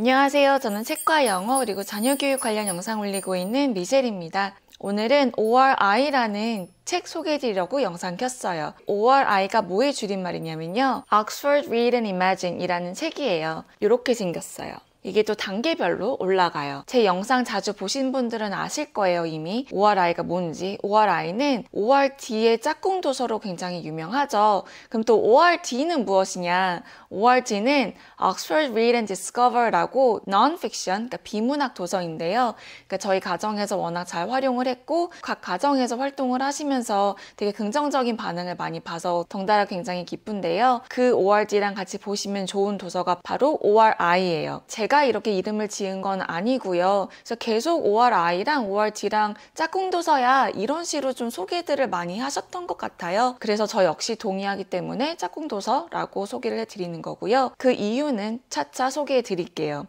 안녕하세요. 저는 책과 영어 그리고 자녀교육 관련 영상 올리고 있는 미셸입니다. 오늘은 ORI라는 책 소개해드리려고 영상 켰어요. ORI가 뭐의 줄임말이냐면요. Oxford Read and Imagine 이라는 책이에요. 이렇게 생겼어요. 이게 또 단계별로 올라가요. 제 영상 자주 보신 분들은 아실 거예요, 이미. ORI가 뭔지. ORI는 ORD의 짝꿍 도서로 굉장히 유명하죠. 그럼 또 ORD는 무엇이냐? ORD는 Oxford Read and Discover라고 Non-Fiction, 그러니까 비문학 도서인데요. 그러니까 저희 가정에서 워낙 잘 활용을 했고 각 가정에서 활동을 하시면서 되게 긍정적인 반응을 많이 봐서 덩달아 굉장히 기쁜데요. 그 ORD랑 같이 보시면 좋은 도서가 바로 ORI예요. 제 제가 이렇게 이름을 지은 건 아니고요. 그래서 계속 ORI랑 5월 d 랑 짝꿍도서야 이런 식으로 좀 소개들을 많이 하셨던 것 같아요. 그래서 저 역시 동의하기 때문에 짝꿍도서라고 소개를 해드리는 거고요. 그 이유는 차차 소개해드릴게요.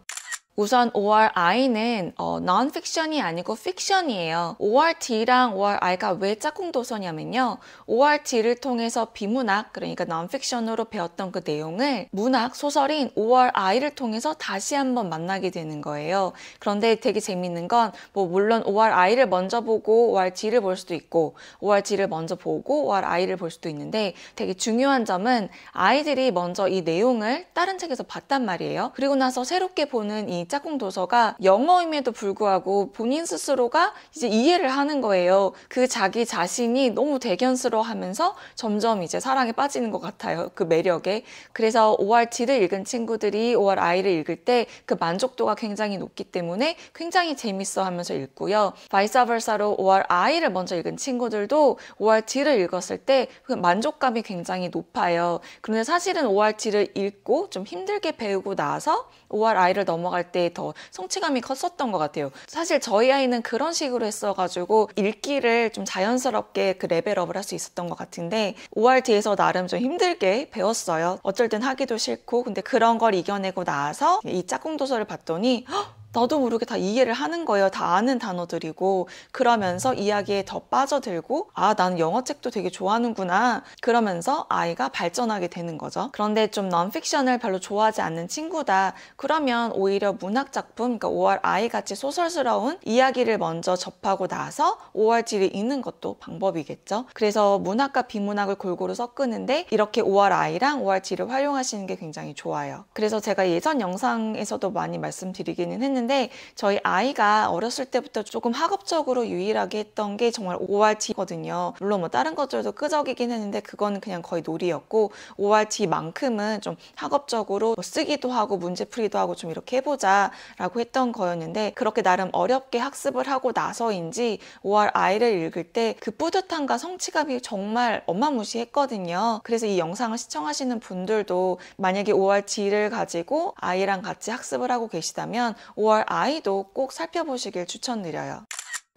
우선 ORI는 어, non-fiction이 아니고 fiction이에요. ORT랑 ORI가 왜 짝꿍 도서냐면요. ORT를 통해서 비문학, 그러니까 non-fiction으로 배웠던 그 내용을 문학, 소설인 ORI를 통해서 다시 한번 만나게 되는 거예요. 그런데 되게 재밌는 건, 뭐, 물론 ORI를 먼저 보고 ORT를 볼 수도 있고, ORT를 먼저 보고 ORI를 볼 수도 있는데, 되게 중요한 점은 아이들이 먼저 이 내용을 다른 책에서 봤단 말이에요. 그리고 나서 새롭게 보는 이이 짝꿍 도서가 영어임에도 불구하고 본인 스스로가 이제 이해를 하는 거예요. 그 자기 자신이 너무 대견스러워하면서 점점 이제 사랑에 빠지는 것 같아요. 그 매력에. 그래서 ORT를 읽은 친구들이 ORI를 읽을 때 그 만족도가 굉장히 높기 때문에 굉장히 재밌어 하면서 읽고요. 바이사벌사로 ORI를 먼저 읽은 친구들도 ORT를 읽었을 때 그 만족감이 굉장히 높아요. 그런데 사실은 ORT를 읽고 좀 힘들게 배우고 나서 5월 아이를 넘어갈 때 더 성취감이 컸었던 것 같아요. 사실 저희 아이는 그런 식으로 했어가지고 읽기를 좀 자연스럽게 그 레벨업을 할 수 있었던 것 같은데 5월 뒤에서 나름 좀 힘들게 배웠어요. 어쩔 땐 하기도 싫고 근데 그런 걸 이겨내고 나서 이 짝꿍 도서를 봤더니 헉! 나도 모르게 다 이해를 하는 거예요. 다 아는 단어들이고 그러면서 음. 이야기에 더 빠져들고 아 나는 영어책도 되게 좋아하는구나 그러면서 아이가 발전하게 되는 거죠. 그런데 좀 넌픽션을 별로 좋아하지 않는 친구다 그러면 오히려 문학 작품 그러니까 5월 아이 같이 소설스러운 이야기를 먼저 접하고 나서 5월지를 읽는 것도 방법이겠죠. 그래서 문학과 비문학을 골고루 섞는데 이렇게 5월 아이랑 5월지를 활용하시는 게 굉장히 좋아요. 그래서 제가 예전 영상에서도 많이 말씀드리기는 했는데 하는데 저희 아이가 어렸을 때부터 조금 학업적으로 유일하게 했던 게 정말 ORT거든요. 물론 뭐 다른 것들도 끄적이긴 했는데 그건 그냥 거의 놀이였고 ORT만큼은 좀 학업적으로 뭐 쓰기도 하고 문제 풀이도 하고 좀 이렇게 해보자 라고 했던 거였는데 그렇게 나름 어렵게 학습을 하고 나서인지 ORI를 읽을 때 그 뿌듯함과 성취감이 정말 엄마무시했거든요. 그래서 이 영상을 시청하시는 분들도 만약에 ORT를 가지고 아이랑 같이 학습을 하고 계시다면 OR 5월 아이도 꼭 살펴보시길 추천드려요.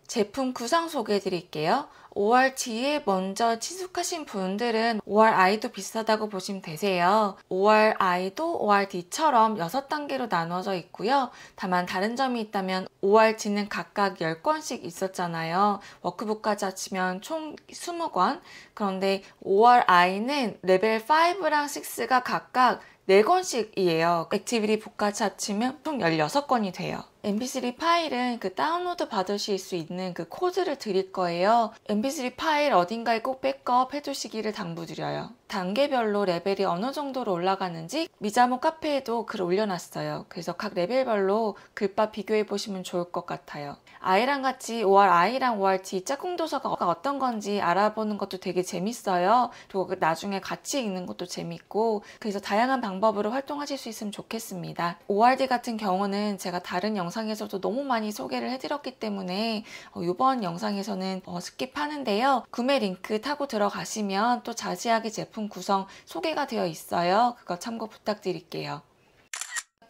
제품 구상 소개해 드릴게요. 5월 뒤에 먼저 친숙하신 분들은 5월 아이도 비슷하다고 보시면 되세요. 5월 아이도 5월 뒤처럼 6단계로 나눠져 있고요. 다만 다른 점이 있다면 5월 D는 각각 10권씩 있었잖아요. 워크북까지 합치면 총 20권. 그런데 5월 아이는 레벨 5랑 6가 각각 4권씩이에요. 액티비티 복가 차치면 총 16권이 돼요. mp3 파일은 그 다운로드 받으실 수 있는 그 코드를 드릴 거예요. mp3 파일 어딘가에 꼭 백업 해두시기를 당부드려요. 단계별로 레벨이 어느 정도로 올라가는지 미자모 카페에도 글 올려놨어요. 그래서 각 레벨별로 글밥 비교해 보시면 좋을 것 같아요. 아이랑 같이 ORI랑 ORT 짝꿍 도서가 어떤 건지 알아보는 것도 되게 재밌어요. 그리고 나중에 같이 읽는 것도 재밌고 그래서 다양한 방법으로 활동하실 수 있으면 좋겠습니다. ORD 같은 경우는 제가 다른 영상 영상에서도 너무 많이 소개를 해드렸기 때문에 이번 어, 영상에서는 어, 스킵하는데요. 구매 링크 타고 들어가시면 또 자세하게 제품 구성 소개가 되어 있어요. 그거 참고 부탁드릴게요.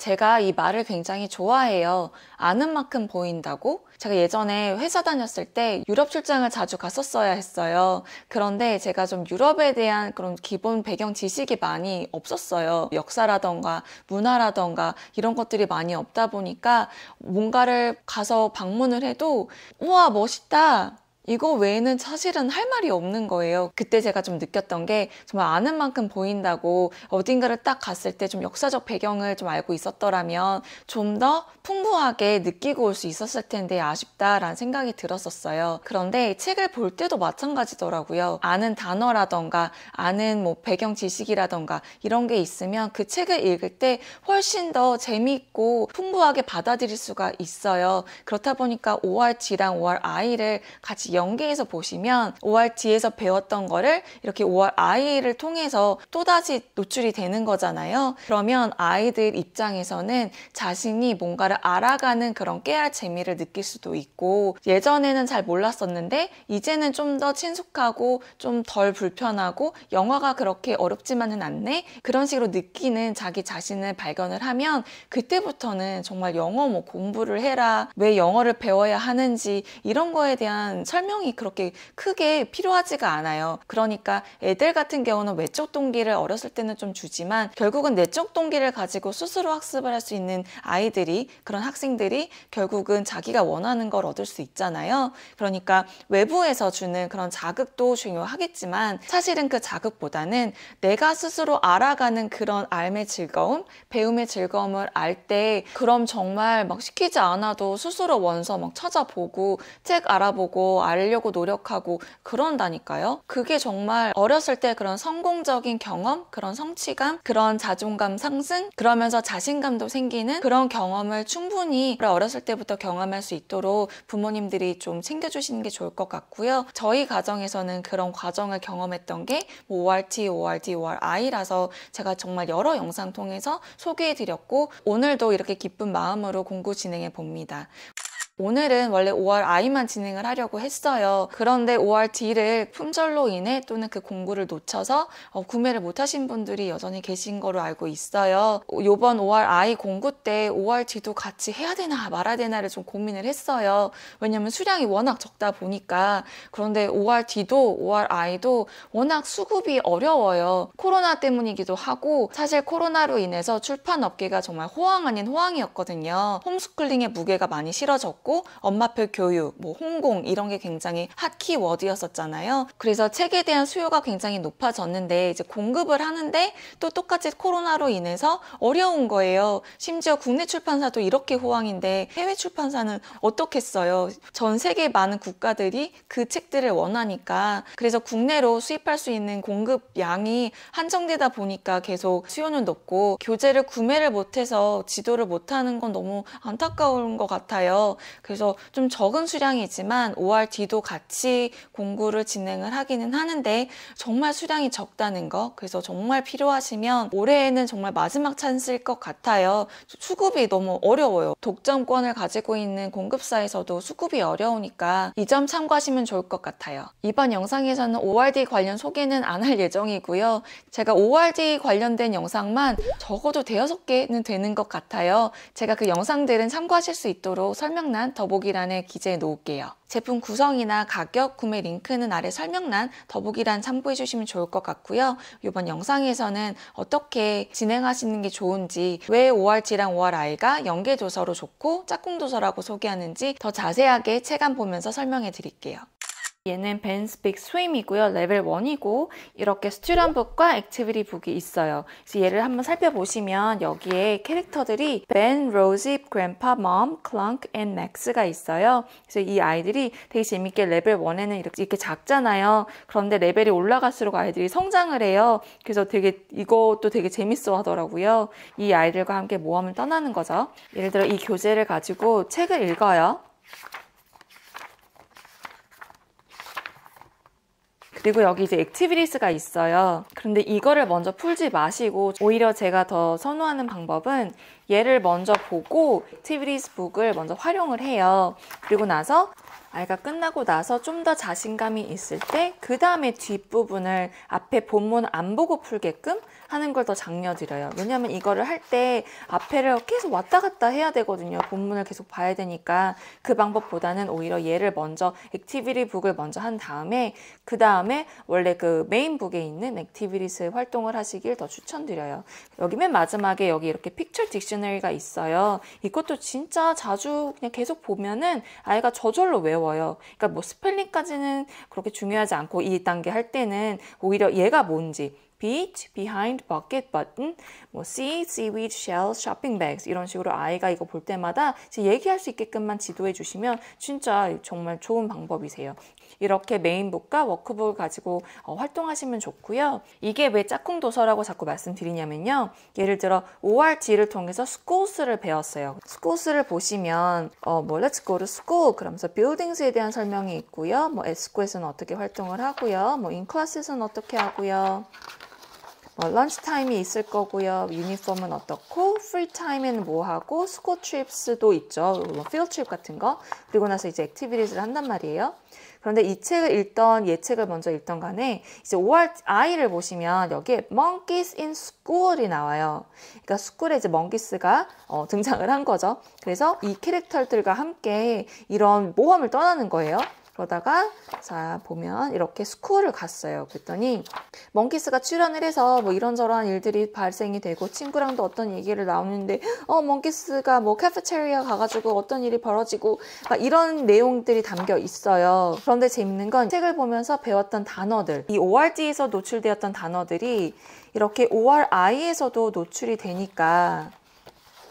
제가 이 말을 굉장히 좋아해요. 아는 만큼 보인다고? 제가 예전에 회사 다녔을 때 유럽 출장을 자주 갔었어야 했어요. 그런데 제가 좀 유럽에 대한 그런 기본 배경 지식이 많이 없었어요. 역사라던가 문화라던가 이런 것들이 많이 없다 보니까 뭔가를 가서 방문을 해도 우와 멋있다. 이거 외에는 사실은 할 말이 없는 거예요. 그때 제가 좀 느꼈던 게 정말 아는 만큼 보인다고 어딘가를 딱 갔을 때 좀 역사적 배경을 좀 알고 있었더라면 좀 더 풍부하게 느끼고 올 수 있었을 텐데 아쉽다라는 생각이 들었었어요. 그런데 책을 볼 때도 마찬가지더라고요. 아는 단어라던가 아는 뭐 배경 지식이라던가 이런 게 있으면 그 책을 읽을 때 훨씬 더 재미있고 풍부하게 받아들일 수가 있어요. 그렇다 보니까 ORG랑 ORI를 같이 연기에서 보시면 ORT에서 배웠던 거를 이렇게 ORI를 통해서 또다시 노출이 되는 거잖아요. 그러면 아이들 입장에서는 자신이 뭔가를 알아가는 그런 깨알 재미를 느낄 수도 있고 예전에는 잘 몰랐었는데 이제는 좀 더 친숙하고 좀 덜 불편하고 영화가 그렇게 어렵지만은 않네 그런 식으로 느끼는 자기 자신을 발견을 하면 그때부터는 정말 영어 뭐 공부를 해라 왜 영어를 배워야 하는지 이런 거에 대한 설명 설명이 그렇게 크게 필요하지가 않아요. 그러니까 애들 같은 경우는 외적 동기를 어렸을 때는 좀 주지만 결국은 내적 동기를 가지고 스스로 학습을 할 수 있는 아이들이 그런 학생들이 결국은 자기가 원하는 걸 얻을 수 있잖아요. 그러니까 외부에서 주는 그런 자극도 중요하겠지만 사실은 그 자극보다는 내가 스스로 알아가는 그런 알매 즐거움, 배움의 즐거움을 알 때 그럼 정말 막 시키지 않아도 스스로 원서 막 찾아보고 책 알아보고 알 알려고 노력하고 그런다니까요. 그게 정말 어렸을 때 그런 성공적인 경험, 그런 성취감, 그런 자존감 상승, 그러면서 자신감도 생기는 그런 경험을 충분히 어렸을 때부터 경험할 수 있도록 부모님들이 좀 챙겨주시는 게 좋을 것 같고요. 저희 가정에서는 그런 과정을 경험했던 게뭐 ORT, ORD, ORI라서 제가 정말 여러 영상 통해서 소개해드렸고 오늘도 이렇게 기쁜 마음으로 공부 진행해 봅니다. 오늘은 원래 5월 이만 진행을 하려고 했어요. 그런데 5월 D를 품절로 인해 또는 그 공구를 놓쳐서 어, 구매를 못하신 분들이 여전히 계신 거로 알고 있어요. 요번 5월 아이 공구 때 5월 D도 같이 해야 되나 말아야 되나를 좀 고민을 했어요. 왜냐면 수량이 워낙 적다 보니까 그런데 5월 D도 5월 이도 워낙 수급이 어려워요. 코로나 때문이기도 하고 사실 코로나로 인해서 출판 업계가 정말 호황 아닌 호황이었거든요. 홈스쿨링의 무게가 많이 실어졌고 있었고 엄마표 교육, 뭐 홍공 이런 게 굉장히 핫 키워드였었잖아요. 그래서 책에 대한 수요가 굉장히 높아졌는데 이제 공급을 하는데 또 똑같이 코로나로 인해서 어려운 거예요. 심지어 국내 출판사도 이렇게 호황인데 해외 출판사는 어떻겠어요? 전 세계 많은 국가들이 그 책들을 원하니까 그래서 국내로 수입할 수 있는 공급 양이 한정되다 보니까 계속 수요는 높고 교재를 구매를 못해서 지도를 못하는 건 너무 안타까운 것 같아요. 그래서 좀 적은 수량이지만 ORD도 같이 공구를 진행을 하기는 하는데 정말 수량이 적다는 거 그래서 정말 필요하시면 올해에는 정말 마지막 찬스일 것 같아요. 수급이 너무 어려워요. 독점권을 가지고 있는 공급사에서도 수급이 어려우니까 이 점 참고하시면 좋을 것 같아요. 이번 영상에서는 ORD 관련 소개는 안 할 예정이고요. 제가 ORD 관련된 영상만 적어도 대여섯 개는 되는 것 같아요. 제가 그 영상들은 참고하실 수 있도록 설명란 자세한 더보기란에 기재해 놓을게요. 제품 구성이나 가격, 구매 링크는 아래 설명란 더보기란 참고해 주시면 좋을 것 같고요. 이번 영상에서는 어떻게 진행하시는 게 좋은지 왜 5RG랑 5RI가 연계도서로 좋고 짝꿍도서라고 소개하는지 더 자세하게 체감 보면서 설명해 드릴게요. 얘는 벤스빅 스윕이고요. 레벨 1이고 이렇게 스튜런 북과 액티비티 북이 있어요. 그래서 얘를 한번 살펴보시면 여기에 캐릭터들이 벤, 로지, 그랜파, 멈, 클렁크, 앤 맥스가 있어요. 그래서 이 아이들이 되게 재밌게 레벨 1에는 이렇게, 이렇게 작잖아요. 그런데 레벨이 올라갈수록 아이들이 성장을 해요. 그래서 되게 이것도 되게 재밌어 하더라고요. 이 아이들과 함께 모험을 떠나는 거죠. 예를 들어 이 교재를 가지고 책을 읽어요. 그리고 여기 이제 액티비리스가 있어요. 그런데 이거를 먼저 풀지 마시고 오히려 제가 더 선호하는 방법은 얘를 먼저 보고 액티비리스 북을 먼저 활용을 해요. 그리고 나서 아이가 끝나고 나서 좀 더 자신감이 있을 때그 다음에 뒷부분을 앞에 본문 안 보고 풀게끔 하는 걸 더 장려드려요. 왜냐하면 이거를 할 때 앞에를 계속 왔다 갔다 해야 되거든요. 본문을 계속 봐야 되니까 그 방법보다는 오히려 얘를 먼저 액티비티 북을 먼저 한 다음에 그 다음에 원래 그 메인 북에 있는 액티비티스 활동을 하시길 더 추천드려요. 여기 맨 마지막에 여기 이렇게 픽처 딕셔너리가 있어요. 이것도 진짜 자주 그냥 계속 보면은 아이가 저절로 외워 어려워요. 그러니까 뭐 스펠링까지는 그렇게 중요하지 않고 이단계할 때는 오히려 얘가 뭔지 beach, behind, bucket, button, 뭐 sea, seaweed, shells, h o p p i n g bags 이런 식으로 아이가 이거 볼 때마다 얘기할 수 있게끔만 지도해 주시면 진짜 정말 좋은 방법이세요. 이렇게 메인북과 워크북을 가지고 어, 활동하시면 좋고요. 이게 왜 짝꿍 도서라고 자꾸 말씀드리냐면요. 예를 들어 ORT를 통해서 schools를 배웠어요. schools를 보시면 어, 뭐 let's go to school 그러면서 buildings에 대한 설명이 있고요. 뭐 at school에서는 어떻게 활동을 하고요. 뭐 in classes는 어떻게 하고요. 뭐 런치타임이 있을 거고요. 유니폼은 어떻고 프리타임에는 뭐 하고 스쿨 트립스도 있죠. 뭐 필드 트립 같은 거. 그리고 나서 이제 액티비티를 한단 말이에요. 그런데 이 책을 읽던 예책을 먼저 읽던 간에 이제 ORI를 보시면 여기에 Monkeys in School이 나와요. 그러니까 스쿨에 이제 멍기스가 어, 등장을 한 거죠. 그래서 이 캐릭터들과 함께 이런 모험을 떠나는 거예요. 그러다가 자 보면 이렇게 스쿨을 갔어요. 그랬더니 몽키스가 출연을 해서 뭐 이런저런 일들이 발생이 되고 친구랑도 어떤 얘기를 나오는데 어몽키스가뭐 카페테리아 가가지고 어떤 일이 벌어지고 막 이런 내용들이 담겨 있어요. 그런데 재밌는 건 책을 보면서 배웠던 단어들 이 ORD에서 노출되었던 단어들이 이렇게 ORI에서도 노출이 되니까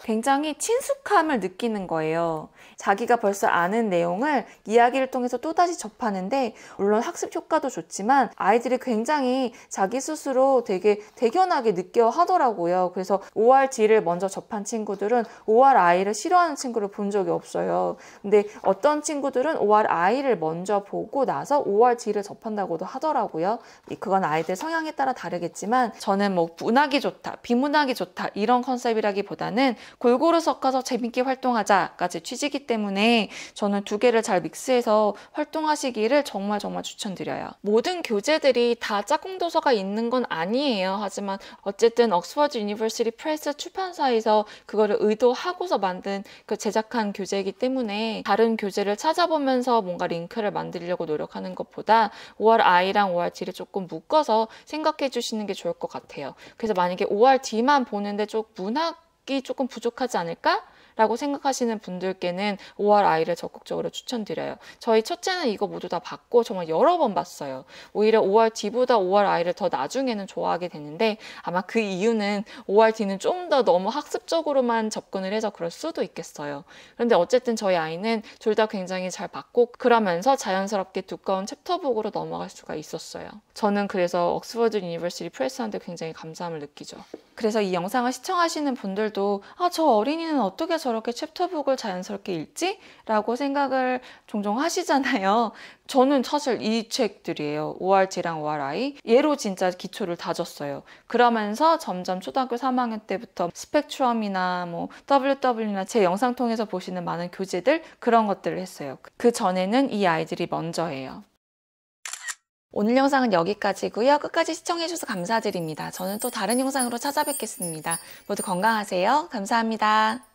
굉장히 친숙함을 느끼는 거예요. 자기가 벌써 아는 내용을 이야기를 통해서 또다시 접하는데 물론 학습 효과도 좋지만 아이들이 굉장히 자기 스스로 되게 대견하게 느껴 하더라고요. 그래서 ORG를 먼저 접한 친구들은 ORI를 싫어하는 친구를 본 적이 없어요. 근데 어떤 친구들은 ORI를 먼저 보고 나서 ORG를 접한다고도 하더라고요. 그건 아이들 성향에 따라 다르겠지만 저는 뭐 문학이 좋다, 비문학이 좋다 이런 컨셉이라기보다는 골고루 섞어서 재밌게 활동하자까지 취지기 때문에 저는 두 개를 잘 믹스해서 활동하시기를 정말 정말 추천드려요. 모든 교재들이 다 짝꿍 도서가 있는 건 아니에요. 하지만 어쨌든 옥스퍼드 유니버시티 프레스 출판사에서 그거를 의도하고서 만든 그 제작한 교재이기 때문에 다른 교재를 찾아보면서 뭔가 링크를 만들려고 노력하는 것보다 ORI랑 o r d 를 조금 묶어서 생각해 주시는 게 좋을 것 같아요. 그래서 만약에 ORD만 보는데 좀 문학 조금 부족하지 않을까? 라고 생각하시는 분들께는 5월 아이를 적극적으로 추천드려요. 저희 첫째는 이거 모두 다 봤고 정말 여러 번 봤어요. 오히려 o 월 d 보다 5월 아이를더 나중에는 좋아하게 되는데 아마 그 이유는 o 월 d 는좀 더 너무 학습적으로만 접근을 해서 그럴 수도 있겠어요. 그런데 어쨌든 저희 아이는 둘 다 굉장히 잘 봤고 그러면서 자연스럽게 두꺼운 챕터북으로 넘어갈 수가 있었어요. 저는 그래서 옥스퍼드 유니버시티 프레스한테 굉장히 감사함을 느끼죠. 그래서 이 영상을 시청하시는 분들도 아, 저 어린이는 어떻게 저렇게 챕터북을 자연스럽게 읽지? 라고 생각을 종종 하시잖아요. 저는 사실 이 책들이에요. ORG랑 ORI. 얘로 진짜 기초를 다졌어요. 그러면서 점점 초등학교 3학년 때부터 스펙트럼이나 뭐 WW나 제 영상 통해서 보시는 많은 교재들 그런 것들을 했어요. 그 전에는 이 아이들이 먼저 해요. 오늘 영상은 여기까지고요. 끝까지 시청해주셔서 감사드립니다. 저는 또 다른 영상으로 찾아뵙겠습니다. 모두 건강하세요. 감사합니다.